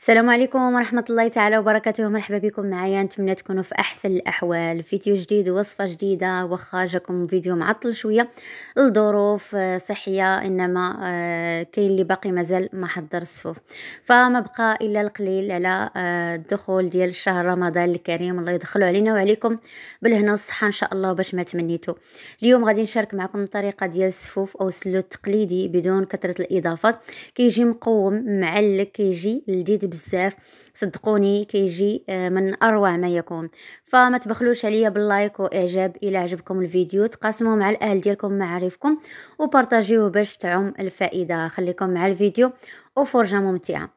السلام عليكم ورحمة الله تعالى وبركاته مرحبا بكم معايا نتمنى تكونوا في أحسن الأحوال فيديو جديد وصفة جديدة واخا جاكم فيديو معطل شوية الظروف آه، صحية إنما آه، كاين اللي باقي مازال ما حضر الصفوف فما بقى إلا القليل على آه، الدخول ديال شهر رمضان الكريم الله يدخلوا علينا وعليكم بالهنا والصحة إن شاء الله باش ما تمنيتو اليوم غادي نشارك معكم الطريقة ديال السفوف أو السلو التقليدي بدون كثرة الإضافات كيجي مقوم معلك كيجي لذيذ كيعجبني بزاف صدقوني كيجي آه، من اروع ما يكون فما تبخلوش عليا باللايك واعجاب الى عجبكم الفيديو تقاسموه مع الاهل ديالكم معارفكم وبارطاجيوه باش تعم الفائده خليكم مع الفيديو وفرجه ممتعه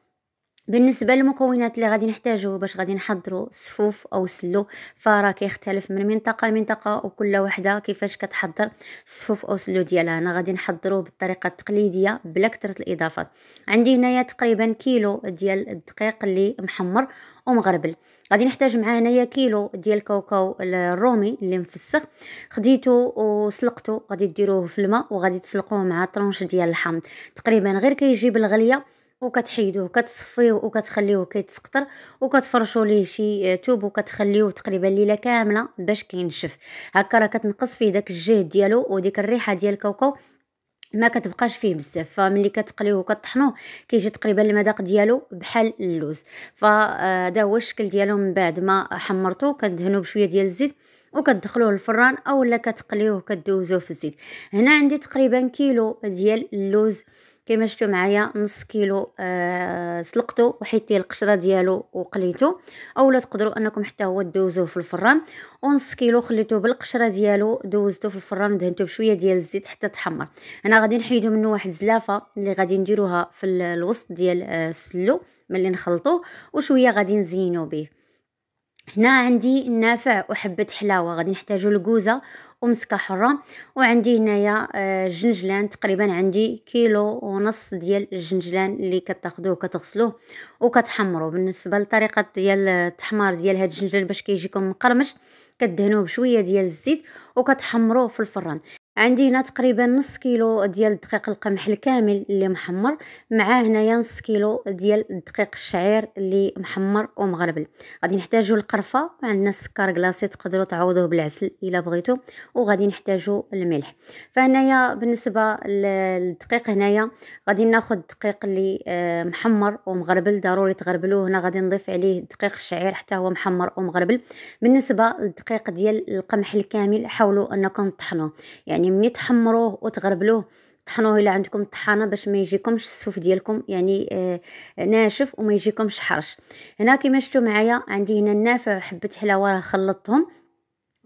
بالنسبه للمكونات اللي غادي نحتاجو باش غادي نحضرو صفوف او السلو فراه كيختلف من منطقه لمنطقه وكل وحده كيفاش كتحضر صفوف او السلو ديالها انا غادي نحضروه بالطريقه التقليديه بلا كثره الاضافات عندي هنايا تقريبا كيلو ديال الدقيق اللي محمر ومغربل غادي نحتاج معاه هنايا كيلو ديال الكاوكاو الرومي اللي مفسخ خديته وسلقته غادي ديروه في الماء وغادي تسلقوه مع طرونش ديال الحامض تقريبا غير كيجي كي بالغليه وكتحيدوه كتصفيوه وكتخليوه كيتسقطر وكتفرشوا ليه شي توب وكتخليوه تقريبا ليله كامله باش كينشف هكا راه كتنقص فيه داك الجهد ديالو وديك الريحه ديال الكاوكاو ما كتبقاش فيه بزاف فملي كتقليوه وكطحنوه كيجي تقريبا المذاق ديالو بحال اللوز فهذا آه، هو الشكل ديالو من بعد ما حمرتو كدهنو بشويه ديال الزيت وكتدخلوه الفران اولا كتقليوه كدوزوه في الزيت هنا عندي تقريبا كيلو ديال اللوز كما شفتوا معايا نص كيلو آه سلقته وحيدتي القشره ديالو وقليته اولا تقدروا انكم حتى هو دوزوه في الفران ونص كيلو خليته بالقشره ديالو دوزته في الفران ودهنته بشويه ديال الزيت حتى تحمر هنا غادي نحيدو منه واحد الزلافه اللي غادي نديروها في الوسط ديال آه، السلو ملي نخلطوه وشويه غادي نزينو به هنا عندي النافع وحبه حلاوه غادي نحتاجو الكوزه ومسكه حره وعندي هنايا آه، جنجلان تقريبا عندي كيلو ونص ديال الجنجلان اللي كتاخذوه كتغسلوه وكتحمروه بالنسبه لطريقه ديال التحمار ديال هاد الجنجلان باش كيجيكم مقرمش كدهنوه بشويه ديال الزيت وكتحمروه في الفران عندي هنا تقريبا نص كيلو ديال دقيق القمح الكامل اللي محمر مع هنايا نص كيلو ديال دقيق الشعير اللي محمر ومغربل غادي نحتاجو القرفه عندنا السكر كلاصي تقدروا تعوضوه بالعسل الا بغيتو وغادي نحتاجو الملح فهنايا بالنسبه للدقيق هنايا غادي ناخذ الدقيق اللي آه، محمر ومغربل ضروري تغربلوه هنا غادي نضيف عليه دقيق الشعير حتى هو محمر ومغربل بالنسبه للدقيق ديال القمح الكامل حاولوا انكم تطحنوه يعني يعني مني تحمروه وتغربلوه طحنوه الا عندكم طحانه باش ما يجيكمش السوف ديالكم يعني آه ناشف وما يجيكمش حرش هنا كما شفتوا معايا عندي هنا النافع وحبه حلاوه خلطتهم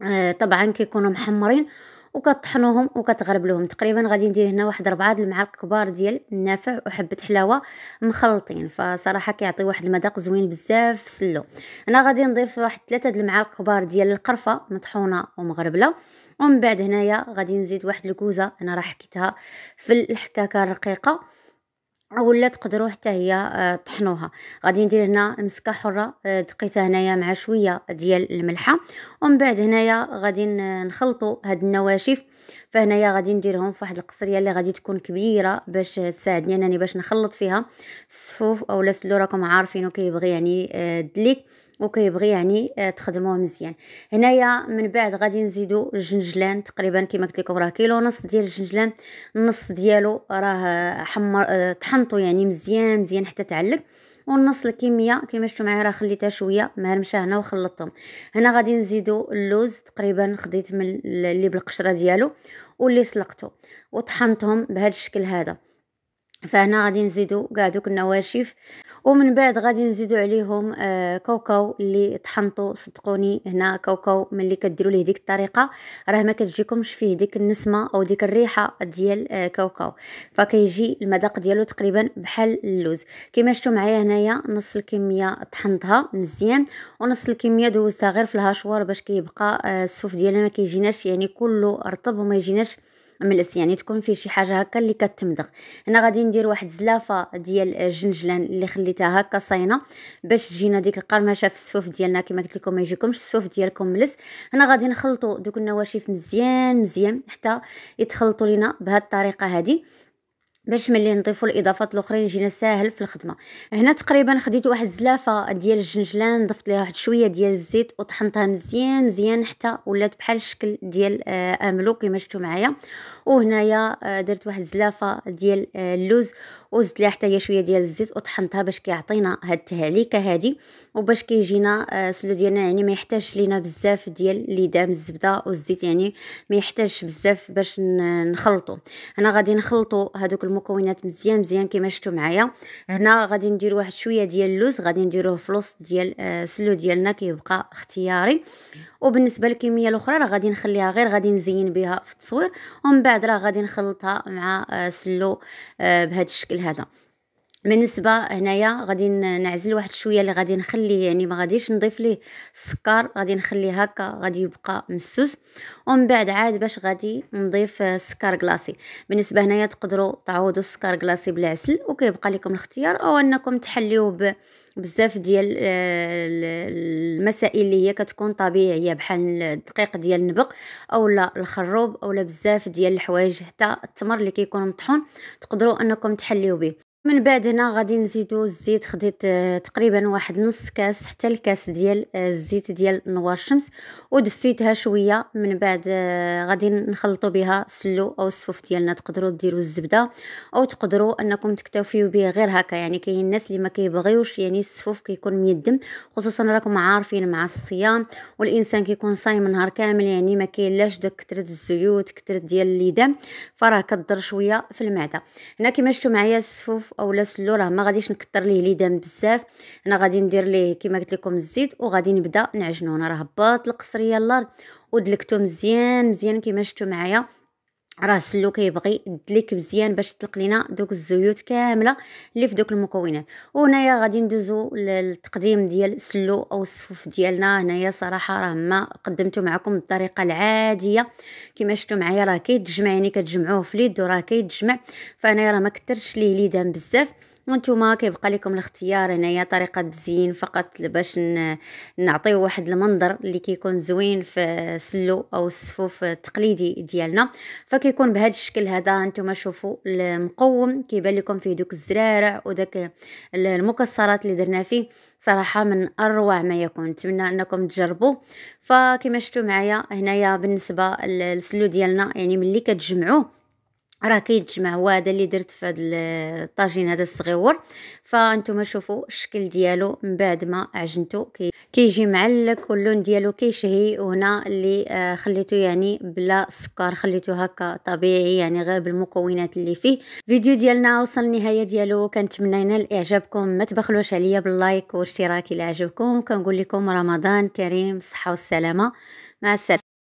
آه طبعا كيكونوا محمرين وكطحنوهم وكتغربلوهم تقريبا غادي ندير هنا واحد ربعة د المعالق كبار ديال النافع وحبه حلاوه مخلطين فصراحه كيعطي واحد المذاق زوين بزاف في سلو هنا غادي نضيف واحد ثلاثه د المعالق كبار ديال القرفه مطحونه ومغربله ومن بعد هنايا غادي نزيد واحد الكوزه انا راه حكيتها في الحكاكه الرقيقه ولا تقدروا حتى هي آه، طحنوها غادي ندير هنا مسكه حره آه، دقيتها هنايا مع شويه ديال الملحه ومن بعد هنايا غادي نخلطوا هاد النواشف فهنايا غادي نديرهم في واحد القصريه اللي غادي تكون كبيره باش تساعدني انني باش نخلط فيها الصفوف اولا سلو راكم عارفينو كيبغي يعني آه، الدليك وكيبغي يعني آه، تخدموه مزيان هنايا من بعد غادي نزيدو الجنجلان تقريبا كما قلت لكم راه كيلو ونص ديال الجنجلان النص ديالو راه حمر طحنتو آه، يعني مزيان مزيان حتى تعلق والنص الكميه كما شفتوا معايا راه خليتها شويه مهرمشه هنا وخلطتهم هنا غادي نزيدو اللوز تقريبا خديت من اللي بالقشره ديالو واللي سلقته وطحنتهم بهذا الشكل هذا فهنا غادي نزيدو كاع دوك النواشف ومن بعد غادي نزيدو عليهم آه كاوكاو اللي طحنتو صدقوني هنا كاوكاو ملي كديروا ليه ديك الطريقه راه ما كتجيكمش فيه ديك النسمه او ديك الريحه ديال آه كاوكاو فكيجي المذاق ديالو تقريبا بحال اللوز كما شفتوا معايا هنايا نص الكميه طحنتها مزيان ونص الكميه دوزتها غير في الهاشوار باش كيبقى كي آه السوف ديالنا ما كيجيناش يعني كله رطب وما يجيناش ملس يعني تكون فيه شي حاجه هكا اللي كتمضغ هنا غادي ندير واحد زلافه ديال الجنجلان اللي خليتها هكا صاينه باش تجينا ديك القرمشه في السوف ديالنا كما قلت لكم ما يجيكمش السوف ديالكم ملس هنا غادي نخلطوا دوك النواشف مزيان مزيان حتى يتخلطوا لينا بهاد الطريقه هذه باش ملي نضيفوا الاضافات الاخرين يجينا ساهل في الخدمه هنا تقريبا خديت واحد زلافه ديال الجنجلان ضفت ليها واحد شويه ديال الزيت وطحنتها مزيان مزيان حتى ولات بحال الشكل ديال آه، املو كما شفتوا معايا وهنايا آه، درت واحد زلافه ديال آه، اللوز وزدت ليها حتى هي شويه ديال الزيت وطحنتها باش كيعطينا هاد التهاليكه هادي وباش كيجينا آه، السلو ديالنا يعني ما يحتاجش لينا بزاف ديال اللي دام الزبده والزيت يعني ما يحتاجش بزاف باش نخلطو هنا غادي نخلطو هادوك المكونات مزيان مزيان كما شفتوا معايا هنا غادي ندير واحد شويه ديال اللوز غادي نديروه في الوسط ديال آه، السلو ديالنا كيبقى اختياري وبالنسبه للكميه الاخرى راه غادي نخليها غير غادي نزين بها في التصوير ومن بعد راه غادي نخلطها مع آه، سلو بهذا الشكل 家长。بالنسبه هنايا غادي نعزل واحد شويه اللي غادي نخليه يعني ما غاديش نضيف ليه السكر غادي نخليه هكا غادي يبقى مسوس ومن بعد عاد باش غادي نضيف السكر كلاصي بالنسبه هنايا تقدروا تعوضوا السكر كلاصي بالعسل وكيبقى لكم الاختيار او انكم تحليوه بزاف ديال آه، المسائل اللي هي كتكون طبيعيه بحال الدقيق ديال النبق اولا الخروب اولا بزاف ديال الحوايج حتى التمر اللي كيكون مطحون تقدروا انكم تحليو به من بعد هنا غادي نزيدو الزيت خديت آه، تقريبا واحد نص كاس حتى الكاس ديال آه، الزيت ديال نوار الشمس ودفيتها شويه من بعد آه، غادي نخلطو بها سلو او الصفوف ديالنا تقدروا ديروا الزبده او تقدروا انكم تكتفيو به غير هكا يعني كاين الناس اللي ما كيبغيوش يعني الصفوف كيكون ميدم خصوصا راكم عارفين مع الصيام والانسان كيكون صايم نهار كامل يعني ما كاينلاش داك كثره الزيوت كثره ديال اللدم فراه كضر شويه في المعده هنا كما شفتوا معايا الصفوف اولا سلو راه ما غاديش نكثر ليه ليدام بزاف انا غادي ندير ليه كما قلت لكم الزيت وغادي نبدا نعجنو انا راه باط القصريه الارض ودلكتو مزيان مزيان كما شفتو معايا راه سلو كيبغي دليك مزيان باش تطلق لينا دوك الزيوت كامله اللي في دوك المكونات وهنايا غادي ندوزو للتقديم ديال سلو او الصفوف ديالنا هنايا صراحه راه ما قدمته معكم بالطريقه العاديه كما شفتوا معايا راه كيتجمع يعني كتجمعوه في اليد وراه كيتجمع فانا راه ما كثرتش ليه ليدان بزاف وانتوما كيبقى لكم الاختيار هنايا طريقه التزيين فقط باش نعطيو واحد المنظر اللي كيكون زوين في السلو او الصفوف التقليدي ديالنا فكيكون بهذا الشكل هذا انتم شوفوا المقوم كيبان لكم فيه دوك الزرارع وداك المكسرات اللي درنا فيه صراحه من اروع ما يكون نتمنى انكم تجربوا فكما شفتوا معايا هنايا بالنسبه للسلو ديالنا يعني ملي كتجمعوه راه كيتجمع هو هذا اللي درت في هذا الطاجين هذا الصغيور فانتم شوفوا الشكل ديالو من بعد ما عجنته كيجي معلك واللون ديالو كيشهي وهنا اللي آه، خليته يعني بلا سكر خليته هكا طبيعي يعني غير بالمكونات اللي فيه فيديو ديالنا وصل النهايه ديالو كنتمنى ينال اعجابكم ما تبخلوش عليا باللايك والاشتراك الى عجبكم كنقول لكم رمضان كريم صحه والسلامه مع السلامه